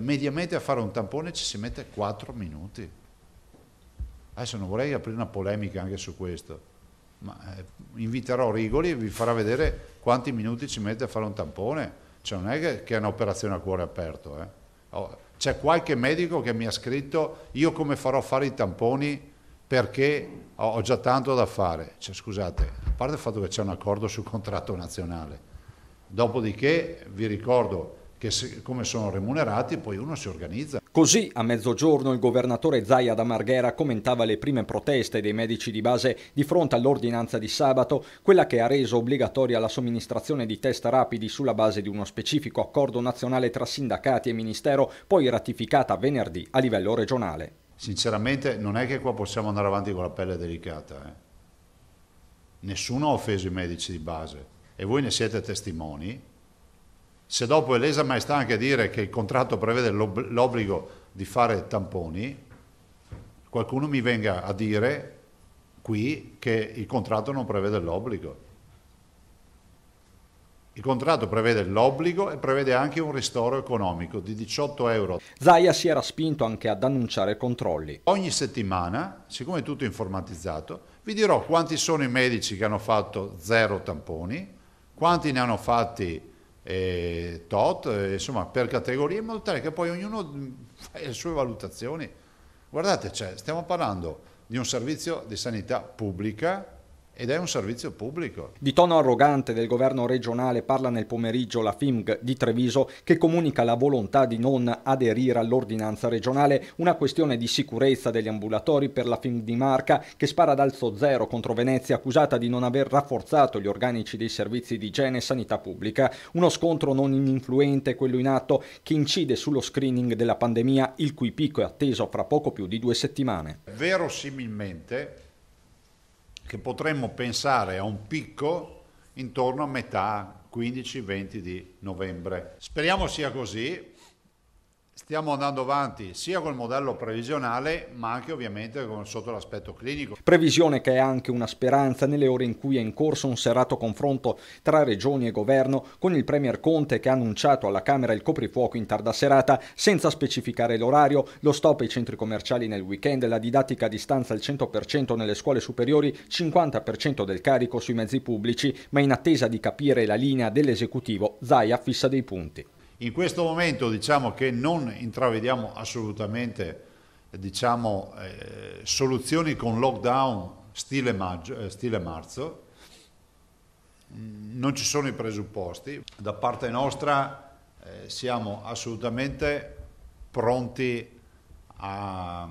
mediamente a fare un tampone ci si mette 4 minuti. Adesso non vorrei aprire una polemica anche su questo, ma eh, inviterò Rigoli e vi farà vedere quanti minuti ci mette a fare un tampone. Cioè non è che, che è un'operazione a cuore aperto. Eh. Oh, c'è qualche medico che mi ha scritto io come farò a fare i tamponi perché ho, ho già tanto da fare. Cioè, scusate, a parte il fatto che c'è un accordo sul contratto nazionale. Dopodiché vi ricordo che se, come sono remunerati poi uno si organizza. Così a mezzogiorno il governatore Zaia da Marghera commentava le prime proteste dei medici di base di fronte all'ordinanza di sabato, quella che ha reso obbligatoria la somministrazione di test rapidi sulla base di uno specifico accordo nazionale tra sindacati e ministero, poi ratificata venerdì a livello regionale. Sinceramente non è che qua possiamo andare avanti con la pelle delicata. Eh? Nessuno ha offeso i medici di base e voi ne siete testimoni se dopo è lesa sta anche a dire che il contratto prevede l'obbligo di fare tamponi, qualcuno mi venga a dire qui che il contratto non prevede l'obbligo. Il contratto prevede l'obbligo e prevede anche un ristoro economico di 18 euro. Zaia si era spinto anche ad annunciare controlli. Ogni settimana, siccome è tutto informatizzato, vi dirò quanti sono i medici che hanno fatto zero tamponi, quanti ne hanno fatti eh, tot, insomma per categorie, in modo tale che poi ognuno mm, fa le sue valutazioni. Guardate, cioè, stiamo parlando di un servizio di sanità pubblica ed è un servizio pubblico. Di tono arrogante del governo regionale parla nel pomeriggio la FIMG di Treviso che comunica la volontà di non aderire all'ordinanza regionale, una questione di sicurezza degli ambulatori per la FIMG di Marca che spara ad alzo zero contro Venezia accusata di non aver rafforzato gli organici dei servizi di igiene e sanità pubblica. Uno scontro non ininfluente, quello in atto, che incide sullo screening della pandemia, il cui picco è atteso fra poco più di due settimane. Verosimilmente che potremmo pensare a un picco intorno a metà 15-20 di novembre. Speriamo sia così, Stiamo andando avanti sia col modello previsionale ma anche ovviamente sotto l'aspetto clinico. Previsione che è anche una speranza nelle ore in cui è in corso un serrato confronto tra regioni e governo con il Premier Conte che ha annunciato alla Camera il coprifuoco in tarda serata senza specificare l'orario, lo stop ai centri commerciali nel weekend, la didattica a distanza al 100% nelle scuole superiori, 50% del carico sui mezzi pubblici ma in attesa di capire la linea dell'esecutivo Zaia fissa dei punti. In questo momento diciamo che non intravediamo assolutamente eh, diciamo, eh, soluzioni con lockdown stile, maggio, eh, stile marzo, mm, non ci sono i presupposti. Da parte nostra eh, siamo assolutamente pronti a,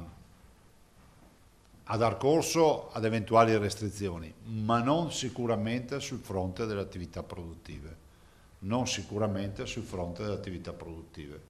a dar corso ad eventuali restrizioni, ma non sicuramente sul fronte delle attività produttive non sicuramente sul fronte delle attività produttive.